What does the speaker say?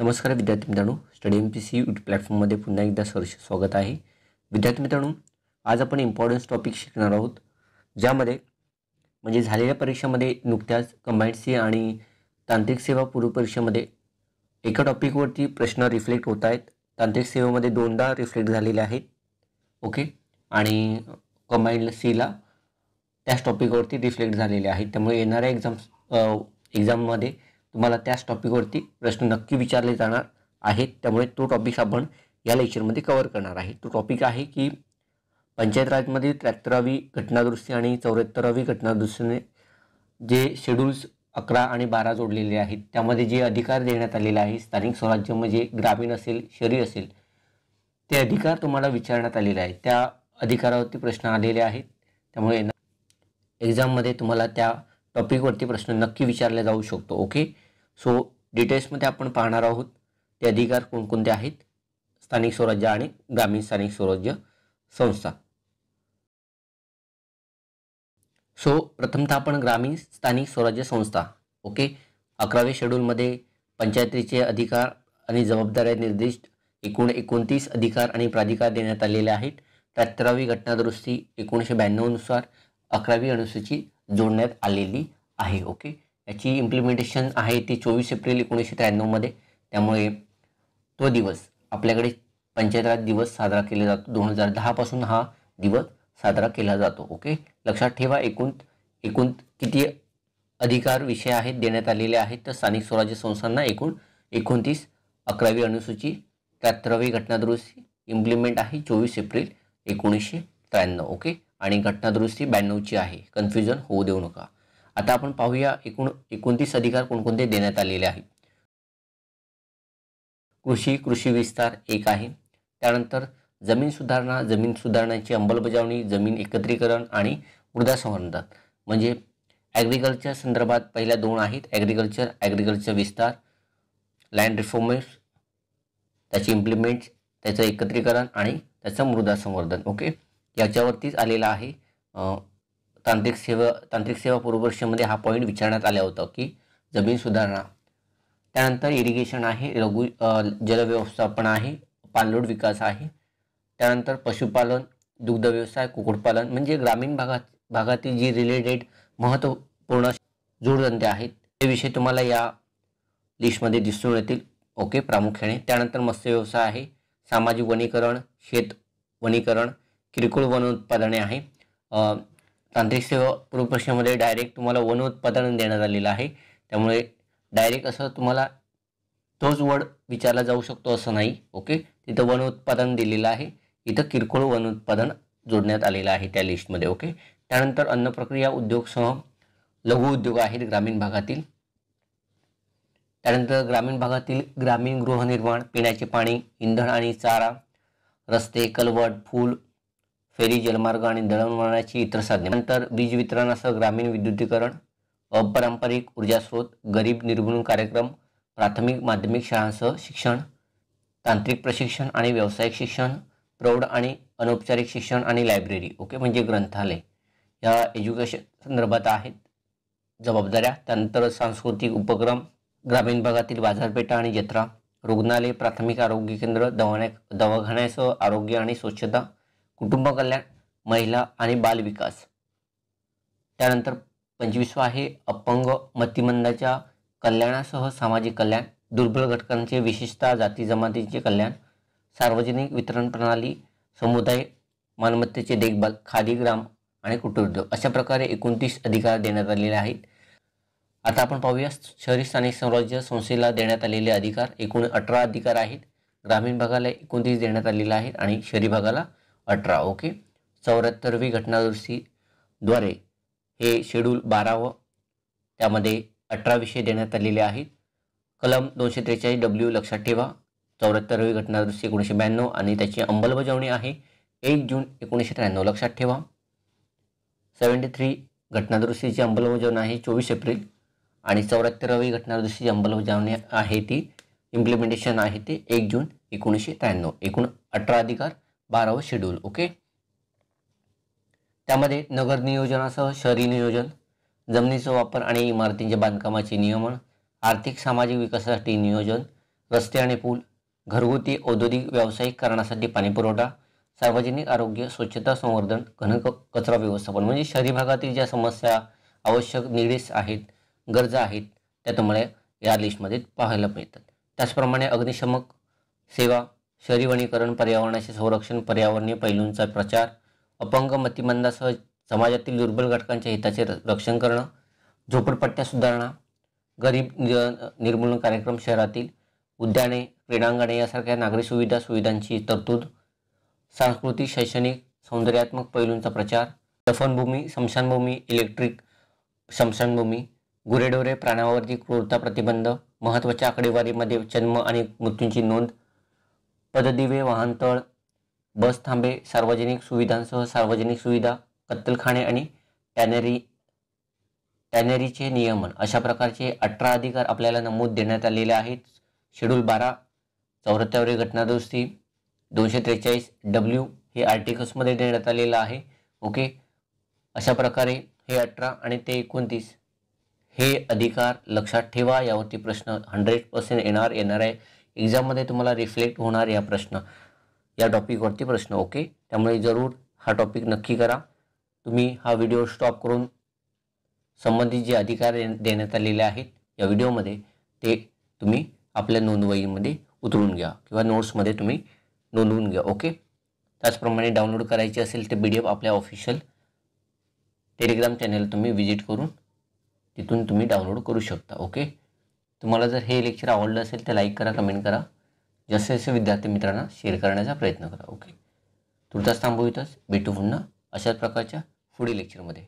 नमस्कार विद्यार्थी मित्रांनो study M P C YouTube प्लॅटफॉर्ममध्ये पुन्हा एकदा सर्व स्वागत आहे विद्यार्थी मित्रांनो आज आपण इम्पॉर्टन्स टॉपिक शिकणार आहोत ज्यामध्ये म्हणजे झालेल्या परीक्षेमध्ये नुकत्याच कंबाईंड सी आणि तांत्रिक सेवा पूर्व परीक्षेमध्ये एका टॉपिकवरती प्रश्न रिफ्लेक्ट होत आहेत तांत्रिक सेवेमध्ये दोनदा रिफ्लेक्ट झालेले आहेत ओके आणि कंबाईंड सीला त्याच टॉपिकवरती रिफ्लेक्ट झालेले आहेत त्यामुळे येणाऱ्या एक्झाम्स एक्झाममध्ये तुम्हाला त्याच टॉपिकवरती प्रश्न नक्की विचारले जाणार आहेत त्यामुळे तो टॉपिक आपण या लेक्चरमध्ये कवर करणार आहे तो टॉपिक आहे की पंचायत राजमध्ये त्र्याहत्तरावी घटनादुरुस्ती आणि चौऱ्याहत्तरावी घटनादुरुस्तीने जे शेड्यूल्स अकरा आणि बारा जोडलेले आहेत त्यामध्ये जे अधिकार देण्यात आलेले आहे स्थानिक स्वराज्य म्हणजे ग्रामीण असेल शहरी असेल ते अधिकार तुम्हाला विचारण्यात आलेले आहेत त्या अधिकारावरती प्रश्न आलेले आहेत त्यामुळे एक्झाममध्ये तुम्हाला त्या टॉपिकवरती प्रश्न नक्की विचारले जाऊ शकतो ओके सो डिटेल्समध्ये आपण पाहणार आहोत ते अधिकार कोणकोणते आहेत स्थानिक स्वराज्य आणि ग्रामीण स्थानिक स्वराज्य संस्था सो प्रथमतः आपण ग्रामीण स्थानिक स्वराज्य संस्था ओके अकराव्या शेड्यूलमध्ये पंचायतीचे अधिकार आणि जबाबदाऱ्या निर्दिष्ट एकूण एकोणतीस अधिकार आणि प्राधिकार देण्यात आलेले आहेत त्र्याहत्तरावी घटनादुरुस्ती एकोणीसशे ब्याण्णवनुसार अकरावी अनुसूची जोडण्यात आलेली आहे ओके याची इम्प्लिमेंटेशन आहे ती चोवीस एप्रिल एकोणीसशे त्र्याण्णवमध्ये त्यामुळे तो दिवस आपल्याकडे पंचायत दिवस साजरा केला जातो दोन हजार दहापासून हा दिवस साजरा केला जातो ओके लक्षात ठेवा एकूण एकूण किती अधिकार विषय आहेत देण्यात आलेले आहेत तर स्थानिक स्वराज्य संस्थांना एकूण एकोणतीस अकरावी अनुसूची त्र्याहत्तरावी घटनादुरुस्ती इम्प्लिमेंट आहे चोवीस एप्रिल एकोणीसशे त्र्याण्णव ओके आणि घटनादुरुस्ती ब्याण्णवची आहे कन्फ्युजन होऊ देऊ नका आता आपण पाहूया एकूण एकोणतीस अधिकार कोणकोणते देण्यात आलेले आहेत कृषी कृषी विस्तार एक आहे त्यानंतर जमीन सुधारणा जमीन सुधारणाची अंमलबजावणी जमीन एकत्रीकरण आणि मृदा संवर्धन म्हणजे ॲग्रिकल्चर संदर्भात पहिल्या दोन आहेत ॲग्रिकल्चर ॲग्रिकल्चर विस्तार लँड रिफॉर्मेस त्याचे इम्प्लिमेंट त्याचं एकत्रीकरण आणि त्याचं मृदा संवर्धन ओके याच्यावरतीच आलेला आहे तांत्रिक सेवा तांत्रिक सेवा पूर्ववर्षीमध्ये हा पॉईंट विचारण्यात आला होता की जमीन सुधारणा त्यानंतर इरिगेशन आहे लघु जलव्यवस्थापन आहे पाणलोट विकास आहे त्यानंतर पशुपालन दुग्धव्यवसाय कुक्कुटपालन म्हणजे ग्रामीण भागात भागातील जी रिलेटेड महत्त्वपूर्ण जोडधंदे आहेत ते विषय तुम्हाला या लिस्टमध्ये दिसून येतील ओके प्रामुख्याने त्यानंतर मत्स्य व्यवसाय आहे सामाजिक वनीकरण शेत वनीकरण किरकोळ उत्पादने आहे तांत्रिक सेवा पूर्व प्रश्नामध्ये डायरेक्ट तुम्हाला वन उत्पादन देण्यात आलेलं आहे त्यामुळे डायरेक्ट असं तुम्हाला तोच वर्ड विचारला जाऊ शकतो असं नाही ओके तिथं वन उत्पादन दिलेलं आहे इथं किरकोळ वन उत्पादन जोडण्यात आलेलं आहे त्या लिस्टमध्ये ओके त्यानंतर अन्न प्रक्रिया उद्योगसह लघु उद्योग आहेत ग्रामीण भागातील त्यानंतर ग्रामीण भागातील ग्रामीण गृहनिर्माण पिण्याचे पाणी इंधन आणि चारा रस्ते कलवट फूल फेरी जलमार्ग आणि दळणवळणाची इतर साधने नंतर वीज वितरणासह ग्रामीण विद्युतीकरण अपारंपरिक ऊर्जा स्रोत गरीब निर्मूलन कार्यक्रम प्राथमिक माध्यमिक शाळांसह शिक्षण तांत्रिक प्रशिक्षण आणि व्यावसायिक शिक्षण प्रौढ आणि अनौपचारिक शिक्षण आणि लायब्ररी ओके म्हणजे ग्रंथालय या एज्युकेशन संदर्भात आहेत जबाबदाऱ्या त्यानंतर सांस्कृतिक उपक्रम ग्रामीण भागातील बाजारपेठा आणि जत्रा रुग्णालय प्राथमिक आरोग्य केंद्र दवाने दवाखान्यासह आरोग्य आणि स्वच्छता कुटुंब कल्याण महिला आणि बाल विकास त्यानंतर पंचवीसवा आहे अपंग मतिमंदाच्या कल्याणासह सामाजिक कल्याण दुर्बल घटकांचे विशेषतः जाती जमातीचे कल्याण सार्वजनिक वितरण प्रणाली समुदाय मालमत्तेचे देखभाल खादी ग्राम आणि कुटुंब अशा प्रकारे एकोणतीस अधिकार देण्यात आलेले आहेत आता आपण पाहूया शहरी स्थानिक स्वराज्य संस्थेला देण्यात आलेले अधिकार एकूण अठरा अधिकार आहेत ग्रामीण भागाला एकोणतीस देण्यात आलेले आहेत आणि शहरी भागाला अठरा ओके चौऱ्याहत्तरवी घटनादुरुस्तीद्वारे हे शेड्यूल बारावं त्यामध्ये अठरा विषय देण्यात आलेले आहेत कलम दोनशे त्रेचाळीस डब्ल्यू लक्षात ठेवा चौऱ्याहत्तरवी घटनादुरुस्ती एकोणीसशे ब्याण्णव आणि त्याची अंमलबजावणी आहे एक जून एकोणीसशे त्र्याण्णव लक्षात ठेवा सेवन्टी थ्री घटनादुरुस्तीची अंमलबजावणी आहे चोवीस एप्रिल आणि चौऱ्याहत्तरावी घटनादुरुस्तीची अंमलबजावणी आहे ती इम्प्लिमेंटेशन आहे ते एक जून एकोणीसशे त्र्याण्णव एकूण अठरा अधिकार बारावं शेड्यूल ओके त्यामध्ये नगर नियोजनासह शहरी नियोजन जमिनीचा वापर आणि इमारतींच्या बांधकामाचे नियमन आर्थिक सामाजिक विकासासाठी नियोजन रस्ते आणि पूल घरगुती औद्योगिक व्यावसायिक कारणासाठी पाणीपुरवठा सार्वजनिक आरोग्य स्वच्छता संवर्धन घन कचरा व्यवस्थापन म्हणजे शहरी भागातील ज्या समस्या आवश्यक निडीस आहेत गरजा आहेत त्या तुम्हाला या लिस्टमध्ये पाहायला मिळतात त्याचप्रमाणे अग्निशमक सेवा वनीकरण पर्यावरणाचे संरक्षण पर्यावरणीय पैलूंचा प्रचार अपंग मतिमंदासह समाजातील दुर्बल घटकांच्या हिताचे रक्षण करणं झोपडपट्ट्या सुधारणा गरीब निर्मूलन कार्यक्रम शहरातील उद्याने क्रीडांगणे यासारख्या नागरी सुविधा सुविधांची तरतूद सांस्कृतिक शैक्षणिक सौंदर्यात्मक पैलूंचा प्रचार दफनभूमी स्मशानभूमी इलेक्ट्रिक शमशानभूमी गुरेडोरे प्राण्यावरती क्रूरता प्रतिबंध महत्त्वाच्या आकडेवारीमध्ये जन्म आणि मृत्यूंची नोंद पददिवे वाहनतळ बस थांबे सार्वजनिक सुविधांसह सार्वजनिक सुविधा कत्तलखाने आणि टॅनेरी टॅनेरीचे नियमन अशा प्रकारचे अठरा अधिकार आपल्याला नमूद देण्यात आलेले आहेत शेड्यूल बारा चौऱ्याहत्तरावी घटनादुरुस्ती दोनशे त्रेचाळीस डब्ल्यू हे आर्टिकल्समध्ये देण्यात आलेलं आहे ओके अशा प्रकारे हे अठरा आणि ते एकोणतीस हे अधिकार लक्षात ठेवा यावरती प्रश्न हंड्रेड पर्सेंट येणार येणार आहे एक्झाममध्ये तुम्हाला रिफ्लेक्ट होणार या प्रश्न या टॉपिकवरती प्रश्न ओके त्यामुळे जरूर हा टॉपिक नक्की करा तुम्ही हा व्हिडिओ स्टॉप करून संबंधित जे अधिकार देण्यात आलेले आहेत या व्हिडिओमध्ये ते तुम्ही आपल्या नोंदवहीमध्ये उतरून घ्या किंवा नोट्समध्ये तुम्ही नोंदवून घ्या ओके त्याचप्रमाणे डाउनलोड करायची असेल तर बी डी एफ आपल्या ऑफिशियल टेलिग्राम चॅनल तुम्ही व्हिजिट करून तिथून तुम्ही डाउनलोड करू शकता ओके तुम्हाला जर हे लेक्चर आवडलं असेल तर लाईक करा कमेंट करा जसे जसे विद्यार्थी मित्रांना शेअर करण्याचा प्रयत्न करा ओके तुर्तास थांबू इथंच भेटू पुन्हा अशाच प्रकारच्या पुढील लेक्चरमध्ये